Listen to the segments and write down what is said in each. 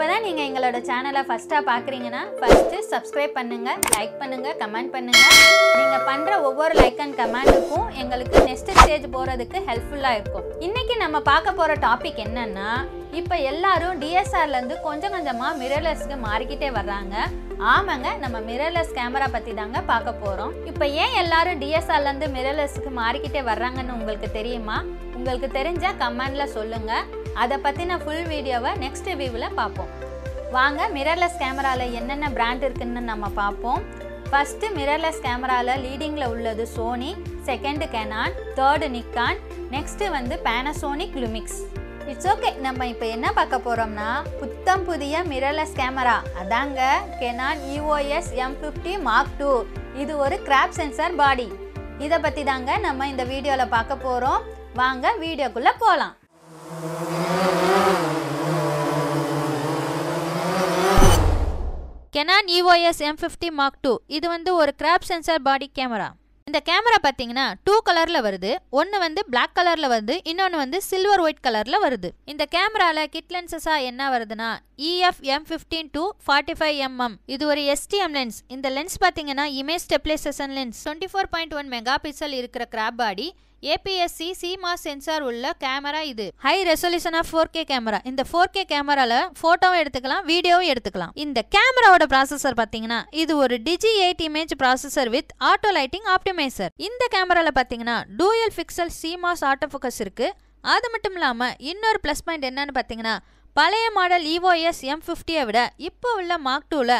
இப்போ தான் நீங்கள் எங்களோட சேனலை ஃபஸ்ட்டாக பார்க்குறீங்கன்னா ஃபஸ்ட்டு சப்ஸ்கிரைப் பண்ணுங்கள் லைக் பண்ணுங்கள் கமெண்ட் பண்ணுங்கள் நீங்கள் பண்ணுற ஒவ்வொரு லைக் அண்ட் கமெண்ட்டுக்கும் எங்களுக்கு நெக்ஸ்ட் ஸ்டேஜ் போகிறதுக்கு ஹெல்ப்ஃபுல்லாக இருக்கும் இன்றைக்கி நம்ம பார்க்க போகிற டாபிக் என்னென்னா இப்போ எல்லாரும் டிஎஸ்ஆர்லேருந்து கொஞ்சம் கொஞ்சமாக மிரர்லெஸ்க்கு மாறிக்கிட்டே வர்றாங்க ஆமாங்க நம்ம மிரர்லெஸ் கேமரா பற்றி தாங்க பார்க்க போகிறோம் இப்போ ஏன் எல்லாரும் டிஎஸ்ஆர்லேருந்து மிரர்லெஸ்க்கு மாறிக்கிட்டே வர்றாங்கன்னு உங்களுக்கு தெரியுமா உங்களுக்கு தெரிஞ்சால் கமெண்டில் சொல்லுங்கள் அதை பற்றின ஃபுல் வீடியோவை நெக்ஸ்ட் ரிவ்யூவில் பார்ப்போம் வாங்க மிரர்லெஸ் கேமராவில் என்னென்ன பிராண்ட் இருக்குதுன்னு நம்ம பார்ப்போம் ஃபஸ்ட்டு மிரர்லெஸ் கேமராவில் லீடிங்கில் உள்ளது Sony second Canon third Nikon next வந்து பேனசோனிக் லுமிக்ஸ் இட்ஸ் ஓகே நம்ம இப்போ என்ன பார்க்க போகிறோம்னா புத்தம் புதிய மிரர்லெஸ் கேமரா அதாங்க Canon EOS M fifty mark two இது ஒரு கிராப் சென்சார் பாடி இதை பற்றி தாங்க நம்ம இந்த வீடியோவில் பார்க்க போகிறோம் வாங்க வீடியோக்குள்ளே போகலாம் Canon EOS M fifty mark two இது வந்து ஒரு கிராப் சென்சார் பாடி கேமரா இந்த கேமரா பார்த்தீங்கன்னா டூ கலரில் வருது ஒன்று வந்து பிளாக் கலரில் வருது இன்னொன்று வந்து சில்வர் ஒயிட் கலரில் வருது இந்த கேமராவில் கிட் லென்சஸாக என்ன வருதுன்னா EF M fifteen to forty five mm இது ஒரு எஸ்டிஎம் லென்ஸ் இந்த லென்ஸ் பார்த்தீங்கன்னா image stabilisation lens twenty four point one mega pixel இருக்கிற crop body APSC CMOS sensor உள்ள கேமரா இது high resolution of four K camera இந்த four K கேமரால போட்டோவும் எடுத்துக்கலாம் வீடியோவும் எடுத்துக்கலாம் இந்த கேமராவோட ப்ராசஸர் பார்த்தீங்கன்னா இது ஒரு DIGIC eight image processor with auto lighting optimiser இந்த கேமரால பார்த்தீங்கன்னா dual pixel CMOS auto focus இருக்கு அது மட்டும் இல்லாமல் இன்னொரு ப்ளஸ் பாயிண்ட் என்னன்னு பார்த்தீங்கன்னா பழைய மாடல் இஓஎஸ் எம் ஃபிஃப்டியை விட இப்போ உள்ள மார்க் டூவில்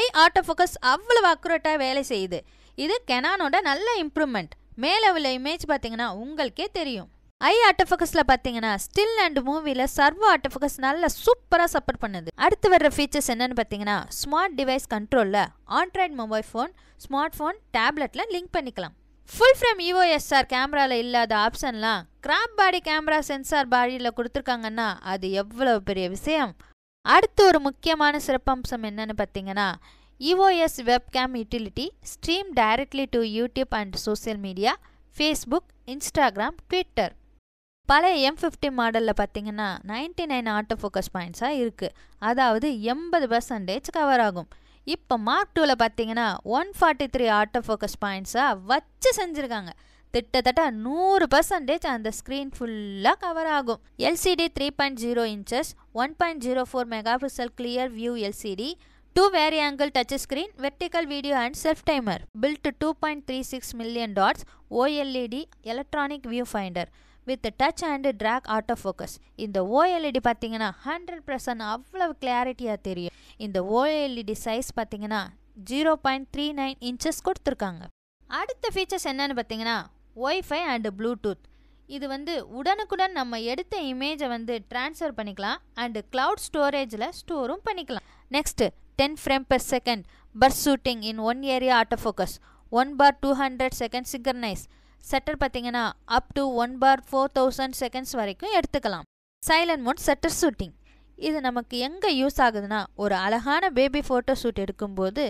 ஐ ஆட்டோ ஃபோக்கஸ் அவ்வளோ அக்குரேட்டாக வேலை செய்யுது இது கெனானோட நல்ல இம்ப்ரூவ்மெண்ட் மேலே உள்ள இமேஜ் பார்த்தீங்கன்னா உங்களுக்கே தெரியும் ஐ ஆட்டோஃபோக்கஸில் பார்த்தீங்கன்னா ஸ்டில் அண்ட் மூவியில் சர்வோ ஆட்டோஃபோக்கஸ் நல்லா சூப்பராக சப்போர்ட் பண்ணுது அடுத்து வர்ற ஃபீச்சர்ஸ் என்னென்னு பார்த்தீங்கன்னா ஸ்மார்ட் டிவைஸ் கண்ட்ரோலில் Android mobile phone smart phone டேப்லெட்டில் லிங்க் பண்ணிக்கலாம் ஃபுல் ஃப்ரேம் இஓஎஸ்ஆர் கேமராவில் இல்லாத ஆப்ஷன்லாம் கிராப் பாடி கேமரா சென்சார் பாடியில் கொடுத்துருக்காங்கன்னா அது எவ்வளவு பெரிய விஷயம் அடுத்து ஒரு முக்கியமான சிறப்பம்சம் என்னன்னு பார்த்தீங்கன்னா EOS webcam utility stream directly to YouTube and social media Facebook Instagram Twitter பழைய எம் ஃபிஃப்டி மாடலில் பார்த்தீங்கன்னா நைன்டி நைன் ஆட்டோ ஃபோக்கஸ் பாயிண்ட்ஸாக இருக்குது அதாவது எண்பது பர்சன்டேஜ் கவர் ஆகும் இப்போ மார்க் டூவில் பார்த்தீங்கன்னா one forty three auto focus பாயிண்ட்ஸாக வச்சு செஞ்சுருக்காங்க கிட்டத்தட்ட நூறு பர்சன்டேஜ் அந்த ஸ்க்ரீன் ஃபுல்லாக கவர் ஆகும் LCD three point zero inches one point zero four mega pixel clear view LCD to vari angle touch screen vertical video and self timer built two point three six million dots OLED electronic view finder with touch and drag auto focus இந்த OLED e பார்த்தீங்கன்னா hundred percent அவ்வளவு கிளாரிட்டியாக தெரியும் இந்த OLED size e பார்த்தீங்கன்னா zero point three nine inches கொடுத்துருக்காங்க அடுத்த features என்னென்னு பார்த்தீங்கன்னா ஒய்ஃபை அண்டு ப்ளூடூத் இது வந்து உடனுக்குடன் நம்ம எடுத்த இமேஜை வந்து ட்ரான்ஸ்ஃபர் பண்ணிக்கலாம் அண்டு க்ளவுட் ஸ்டோரேஜில் ஸ்டோரும் பண்ணிக்கலாம் next ten frame per second burst shooting in one area auto focus one bar two hundred second synchronise shutter பார்த்தீங்கன்னா up to one bar four thousand seconds வரைக்கும் எடுத்துக்கலாம் சைலண்ட் மோட் செட்டர் ஷூட்டிங் இது நமக்கு எங்கே use ஆகுதுன்னா ஒரு அழகான பேபி ஃபோட்டோ ஷூட் எடுக்கும்போது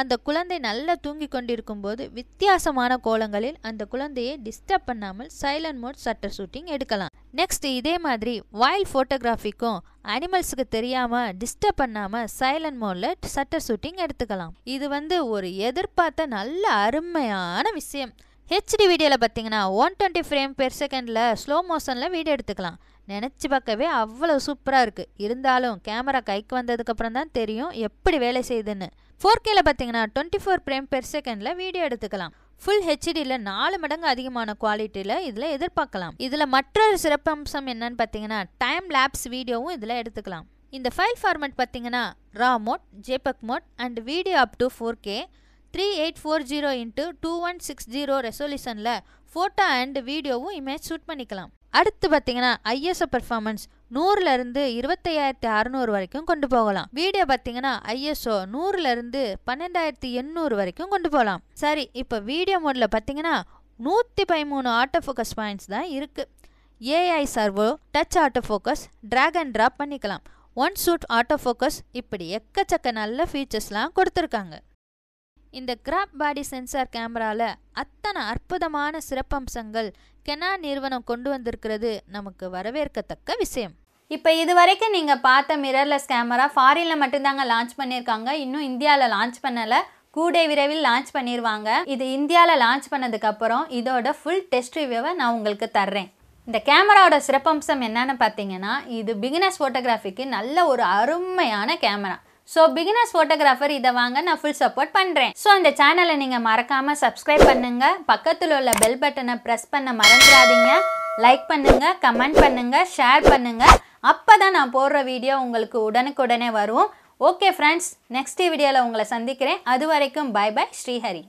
அந்த குழந்தை நல்லா தூங்கி கொண்டிருக்கும் போது வித்தியாசமான கோலங்களில் அந்த குழந்தையை டிஸ்டர்ப் பண்ணாமல் சைலண்ட் மோட் சட்டர் ஷூட்டிங் எடுக்கலாம் நெக்ஸ்ட் இதே மாதிரி வைல்ட் ஃபோட்டோகிராஃபிக்கும் அனிமல்ஸுக்கு தெரியாமல் டிஸ்டர்ப் பண்ணாமல் சைலண்ட் மோட்ல சட்டர் ஷூட்டிங் எடுத்துக்கலாம் இது வந்து ஒரு எதிர்பார்த்த நல்ல அருமையான விஷயம் ஹெச்டி வீடியோவில் பார்த்தீங்கன்னா ஒன் டுவெண்ட்டி ஃப்ரேம் பெர் செகண்டில் ஸ்லோ மோஷனில் வீடியோ எடுத்துக்கலாம் நினச்சி பார்க்கவே அவ்வளோ சூப்பராக இருக்குது இருந்தாலும் கேமரா கைக்கு வந்ததுக்கப்புறம் தான் தெரியும் எப்படி வேலை செய்யுதுன்னு ஃபோர் கேல பார்த்தீங்கன்னா டுவெண்ட்டி ஃபோர் ஃப்ரேம் பெர் செகண்டில் வீடியோ எடுத்துக்கலாம் ஃபுல் ஹெச்டியில் நாலு மடங்கு அதிகமான குவாலிட்டியில் இதில் எதிர்பார்க்கலாம் இதில் மற்றொரு சிறப்பம்சம் என்னன்னு பார்த்தீங்கன்னா டைம் லேப்ஸ் வீடியோவும் இதில் எடுத்துக்கலாம் இந்த ஃபைல் ஃபார்மேட் பார்த்தீங்கன்னா raw mode JPEG mode and video up to four K three eight four zero into two one six zero ரெசொலியூஷனில் ஃபோட்டோ அண்ட் வீடியோவும் இமேஜ் ஷூட் பண்ணிக்கலாம் அடுத்து பார்த்தீங்கன்னா ஐஎஸ்ஓ பெர்ஃபார்மன்ஸ் நூறுலேருந்து இருபத்தையாயிரத்தி அறநூறு வரைக்கும் கொண்டு போகலாம் வீடியோ பார்த்தீங்கன்னா ஐஎஸ்ஓ நூறுலேருந்து பன்னெண்டாயிரத்தி எண்ணூறு வரைக்கும் கொண்டு போகலாம் சரி இப்போ வீடியோ மோடில் பார்த்தீங்கன்னா நூற்றி பதிமூணு ஆட்டோ ஃபோக்கஸ் பாயிண்ட்ஸ் தான் இருக்குது AI servo touch auto focus track and drop பண்ணிக்கலாம் ஒன் ஷூட் ஆட்டோ ஃபோக்கஸ் இப்படி எக்கச்சக்க நல்ல ஃபீச்சர்ஸ்லாம் கொடுத்துருக்காங்க இந்த கிராப் பாடி சென்சார் கேமராவில் அத்தனை அற்புதமான சிறப்பம்சங்கள் கெனா நிறுவனம் கொண்டு வந்திருக்கிறது நமக்கு வரவேற்கத்தக்க விஷயம் இப்போ இது வரைக்கும் நீங்கள் பார்த்த மிரர்லெஸ் கேமரா ஃபாரினில் மட்டும்தாங்க லான்ச் பண்ணியிருக்காங்க இன்னும் இந்தியாவில் லான்ச் பண்ணலை கூடை விரைவில் லான்ச் பண்ணிடுவாங்க இது இந்தியாவில் லான்ச் பண்ணதுக்கப்புறம் இதோட ஃபுல் டெஸ்ட் ரிவ்யூவை நான் உங்களுக்கு தர்றேன் இந்த கேமராவோட சிறப்பம்சம் என்னென்னு பார்த்தீங்கன்னா இது பிகினஸ் ஃபோட்டோகிராஃபிக்கு நல்ல ஒரு அருமையான கேமரா ஸோ பிகினர்ஸ் ஃபோட்டோகிராஃபர் இதை வாங்க நான் ஃபுல் சப்போர்ட் பண்ணுறேன் ஸோ இந்த சேனலை நீங்கள் மறக்காமல் சப்ஸ்கிரைப் பண்ணுங்கள் பக்கத்தில் உள்ள பெல் பட்டனை ப்ரெஸ் பண்ண மறந்துடாதீங்க லைக் பண்ணுங்கள் கமெண்ட் பண்ணுங்கள் ஷேர் பண்ணுங்கள் அப்போ தான் நான் போடுற வீடியோ உங்களுக்கு உடனுக்குடனே வரும் ஓகே ஃப்ரெண்ட்ஸ் நெக்ஸ்ட் வீடியோவில் உங்களை சந்திக்கிறேன் அது வரைக்கும் பை பை ஸ்ரீஹரி